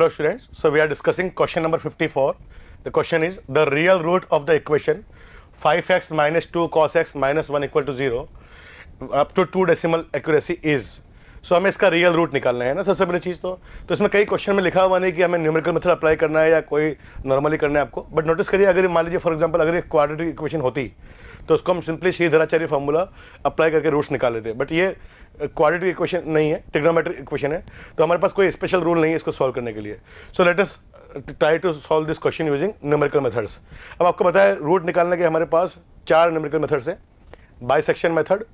hello students so we are discussing question number 54 the question is the real root of the equation 5x X minus two cos X minus one equal to zero up to two decimal accuracy is so हमें इसका real root निकालना है ना सबसे बड़ी चीज़ तो तो इसमें कई क्वेश्चन में लिखा हुआ नहीं कि हमें न्यूमेरिकल मेथड अप्लाई करना है या कोई नॉर्मली करना है आपको बट नोटिस करिए अगर मान लीजिए फॉर एग्जाम्पल अगर एक क्वाड्रेटिक इक्वेशन होती तो उसको हम सिंपली शीधराचार्य फार्मूला अप्लाई करके रूट्स निकाल लेते हैं बट ये क्वालिटी uh, इक्वेशन नहीं है टिग्नोमेट्रिक इक्वेशन है तो हमारे पास कोई स्पेशल रूल नहीं है इसको सॉल्व करने के लिए so let us try to solve this question using numerical methods अब आपको बताया रूट निकालने के हमारे पास चार न्यूमेरिकल मेथड्स हैं bisection method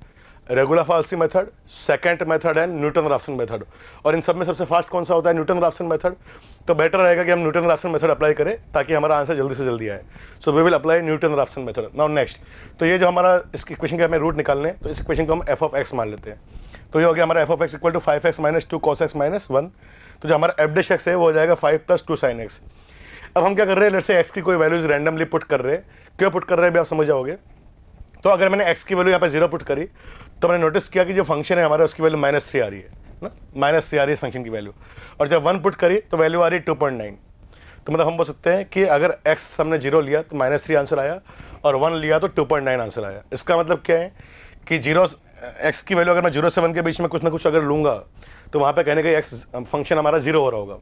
regula falsi method secant method and Newton Raphson method और इन सब में सबसे फास्ट कौन सा होता है न्यूटन राफसन मेथड तो बेटर रहेगा कि हम न्यूटन राशन मेथड अप्लाई करें ताकि हमारा आंसर जल्दी से जल्दी आए so we will apply Newton Raphson method now next तो ये जो हमारा इस क्वेश्चन के हमें रूट निकालने हैं तो इस क्वेश्चन को हम एफ ऑफ एक्स मान लेते हैं तो ये हो गया हमारा F of X equal to five X minus two cos X minus one तो जो हमारा एफ डिश एक्स है वो हो जाएगा five plus two sine X अब हम क्या कर रहे हैं जैसे एक्स की कोई वैल्यूज रैंडमली पुट कर रहे हैं क्यों पुट कर रहे हैं भी आप समझ जाओगे तो अगर मैंने एक्स की वैल्यू यहाँ पे जीरो पुट करी तो मैंने नोटिस किया कि जो फंक्शन है हमारा उसकी वैल्यू माइनस थ्री आ रही है ना माइनस थ्री आ रही है इस फंक्शन की वैल्यू और जब वन पुट करी तो वैल्यू आ रही है टू पॉइंट नाइन तो मतलब हम बोल सकते हैं कि अगर एक्स हमने जीरो लिया तो माइनस थ्री आंसर आया और वन लिया तो टू पॉइंट नाइन आंसर आया इसका मतलब क्या है कि जीरो एक्स की वैल्यू अगर मैं जीरो से वन के बीच में कुछ ना कुछ अगर लूँगा तो वहाँ पर कहने का एक्स फंक्शन हमारा जीरो हो रहा होगा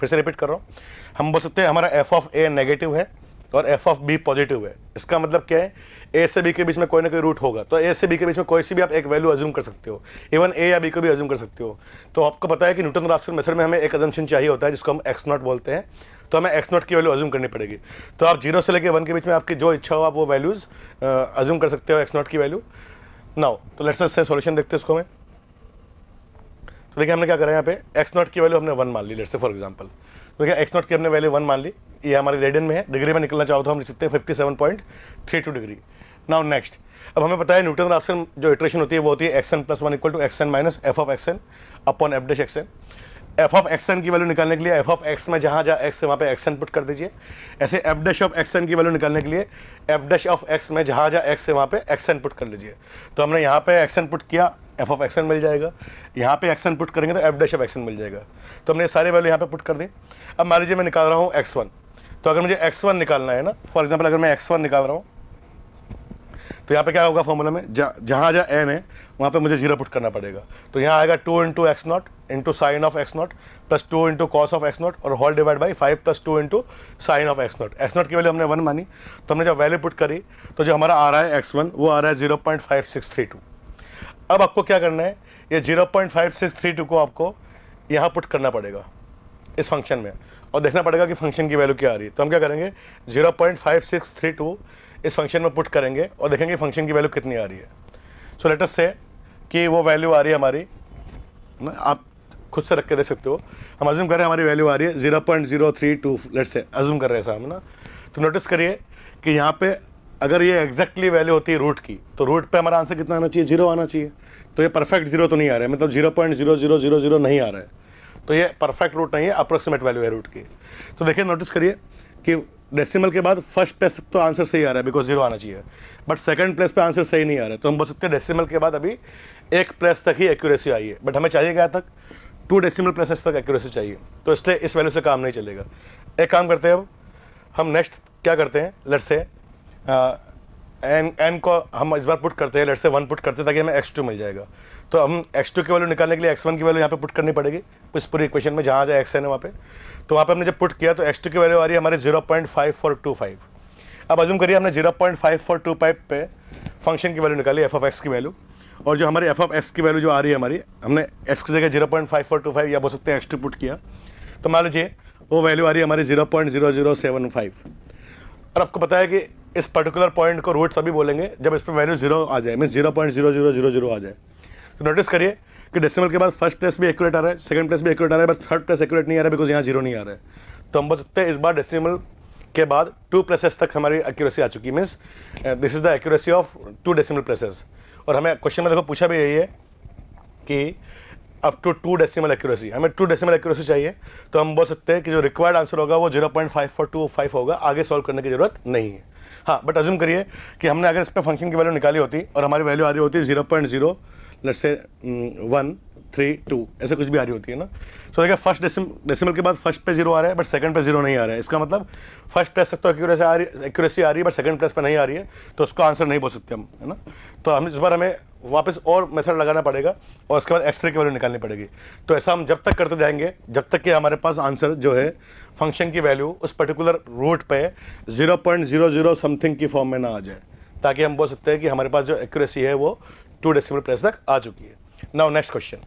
फिर से रिपीट कर रहा हूँ हम बोल सकते हैं हमारा एफ ऑफ ए नेगेटिव है तो और एफ ऑफ बी पॉजिटिव है इसका मतलब क्या है ए से बी के बीच में कोई ना कोई रूट होगा तो ए से बी के बीच में कोई सी भी आप एक वैल्यू अज्यूम कर सकते हो इवन ए या बी को भी अज्यूम कर सकते हो तो आपको पता है कि न्यूटन राफ्सन मेथड में हमें एक अजम्पशन चाहिए होता है जिसको हम एक्स नॉट बोलते हैं तो हमें एक्स नॉट की वैल्यू अज्यूम करनी पड़ेगी तो आप जीरो से लेकर वन के बीच में आपकी जो इच्छा हो आप वो वैल्यूज़ अज्यूम uh, कर सकते हो एक्स नॉट की वैल्यू नाउ तो लेट्स से सोल्यूशन देखते हैं इसको हमें तो देखिए हमने क्या करा यहाँ पे एक्स नॉट की वैल्यू हमने वन मान ली लेट्स से फॉर एग्जाम्पल तो देखिए एक्स नॉट की हमने वैल्यू वन मान ली ये हमारे रेडियन में है डिग्री में निकलना चाहो तो हम लिख सकते हैं fifty seven point three two degree now next अब हमें पता है न्यूटन राशन जो इटरेशन होती है वो होती है X n plus one equal to X n minus F of X n upon F dash X n F of action की वैल्यू निकालने के लिए एफ ऑफ एक्स में जहाँ जहाँ एक्स है वहाँ पे एक्सन पुट कर दीजिए ऐसे एफ डैश ऑफ एक्सन की वैल्यू निकालने के लिए एफ डैश ऑफ एक्स में जहाँ जहाँ एक्स है वहाँ पे एक्सन पुट कर लीजिए तो हमने यहाँ पे एक्सन पुट किया एफ ऑफ एक्सन मिल जाएगा यहाँ पे एक्सन पुट करेंगे तो एफ डैश ऑफ एक्सन मिल जाएगा तो हमने सारे वैल्यू यहाँ पे पुट कर दी अब मान लीजिए मैं निकाल रहा हूँ एक्स वन तो अगर मुझे एक्स वन निकालना है ना फॉर एग्जाम्पल अगर मैं एक्स वन निकाल रहा हूँ तो यहाँ पे क्या होगा फॉर्मूला में जहाँ जहाँ एन है वहाँ पे मुझे जीरो पुट करना पड़ेगा तो यहाँ आएगा two into x not into sine of x not plus two into cos of x not और whole divide by five plus two into sine of x not x not की value हमने one मानी तो हमने जब value put करी तो जो हमारा आ रहा है एक्स वन वो आ रहा है zero point five six three two अब आपको क्या करना है ये zero point five six three two को आपको यहाँ पुट करना पड़ेगा इस फंक्शन में और देखना पड़ेगा कि फंक्शन की वैल्यू क्या आ रही है तो हम क्या करेंगे zero point five six three two इस फंक्शन में पुट करेंगे और देखेंगे फंक्शन की वैल्यू कितनी आ रही है सो लेट अस से कि वो वैल्यू आ रही है हमारी ना आप खुद से रख के दे सकते हो हम अजूम कर रहे हैं हमारी वैल्यू आ रही है zero point zero three two let से अजूम कर रहे हैं साहब ना तो नोटिस करिए कि यहाँ पे अगर ये एग्जैक्टली वैल्यू होती है रूट की तो रूट पे हमारा आंसर कितना आना चाहिए जीरो आना चाहिए तो ये परफेक्ट जीरो तो नहीं आ रहा है मतलब zero point zero zero zero zero नहीं आ रहा है तो ये परफेक्ट रूट नहीं है अप्रोक्सीमेट वैल्यू है रूट की तो देखिए नोटिस करिए कि डेसिमल के बाद फर्स्ट प्लेस तो आंसर सही आ रहा है बिकॉज जीरो आना चाहिए बट सेकंड प्लेस पे आंसर सही नहीं आ रहा है तो हम बोल सकते हैं डेसिमल के बाद अभी एक प्लेस तक ही एक्यूरेसी आई है बट हमें चाहिए क्या तक टू डेसिमल प्लेसेस तक एक्यूरेसी चाहिए तो इसलिए इस वैल्यू से काम नहीं चलेगा एक काम करते हैं अब हम नेक्स्ट क्या करते हैं लट से एन एन को हम इस बार पुट करते हैं लेट से वन पुट करते हैं ताकि हमें एक्स टू मिल जाएगा तो हम एक्स टू की वैल्यू निकालने के लिए एक्स वन की वैल्यू यहाँ पे पुट करनी पड़ेगी इस पूरी इक्वेशन में जहाँ जाए एक्स एन है वहाँ पे तो वहाँ पे हमने जब पुट किया तो एक्स टू की वैल्यू आ रही है हमारे zero point five four two five अब अजूम करिए हमने zero point five four two five पे फंक्शन की वैल्यू निकाली एफ ऑफ एक्स की वैल्यू और जो हमारी एफ ऑफ एक्स की वैल्यू जो आ रही है हमारी हमने एक्स की जगह zero point five four two five या बोल सकते हैं एक्स टू पुट किया तो मान लीजिए वो वैल्यू आ रही है हमारी zero point zero zero seven five और आपको पता है कि इस पर्टिकुलर पॉइंट को रूट सभी बोलेंगे जब इस पर वैल्यू जीरो आ जाए mean zero point zero zero zero zero आ जाए तो नोटिस करिए कि डेसिमल के बाद फर्स्ट प्लेस भी एक्यूरेट आ रहा है सेकंड प्लेस भी एक्यूरेट आ रहा है बट थर्ड प्लेस एक्यूरेट नहीं आ रहा है बिकॉज यहाँ जीरो नहीं आ रहा है तो हम बोल सकते हैं इस बार डेसिमल के बाद टू प्लेसेस तक हमारी एक्यूरेसी आ चुकी means this is the accuracy of two decimal places और हमें क्वेश्चन में देखो पूछा भी यही है कि up to two decimal accuracy हमें टू डेसिमल एक्यूरेसी चाहिए तो हम बोल सकते हैं कि जो रिक्वायर्ड आंसर होगा वो zero point five four two five होगा आगे सॉल्व करने की जरूरत नहीं है हाँ बट अज्यूम करिए कि हमने अगर इस पर फंक्शन की वैल्यू निकाली होती और हमारी वैल्यू आ रही होती जीरो पॉइंट जीरो लट से वन थ्री टू ऐसे कुछ भी आ रही होती है ना सो देखिए फर्स्ट डेसिमल के बाद फर्स्ट पे जीरो आ रहा है बट सेकंड पे जीरो नहीं आ रहा है इसका मतलब फर्स्ट प्लेस तक तो एक्यूरेसी आ रही एक्यूरेसी आ रही है बट सेकंड प्लेस पे नहीं आ रही है तो उसका आंसर नहीं बोल सकते हम है ना तो हम इस बार हमें वापस और मेथड लगाना पड़ेगा और उसके बाद एक्सरे की वैल्यू निकालनी पड़ेगी तो ऐसा हम जब तक करते जाएंगे जब तक कि हमारे पास आंसर जो है फंक्शन की वैल्यू उस पर्टिकुलर रूट पे zero point zero zero something की फॉर्म में ना आ जाए ताकि हम बोल सकते हैं कि हमारे पास जो एक्यूरेसी है वो टू डेसिमल प्लेस तक आ चुकी है नाउ नेक्स्ट क्वेश्चन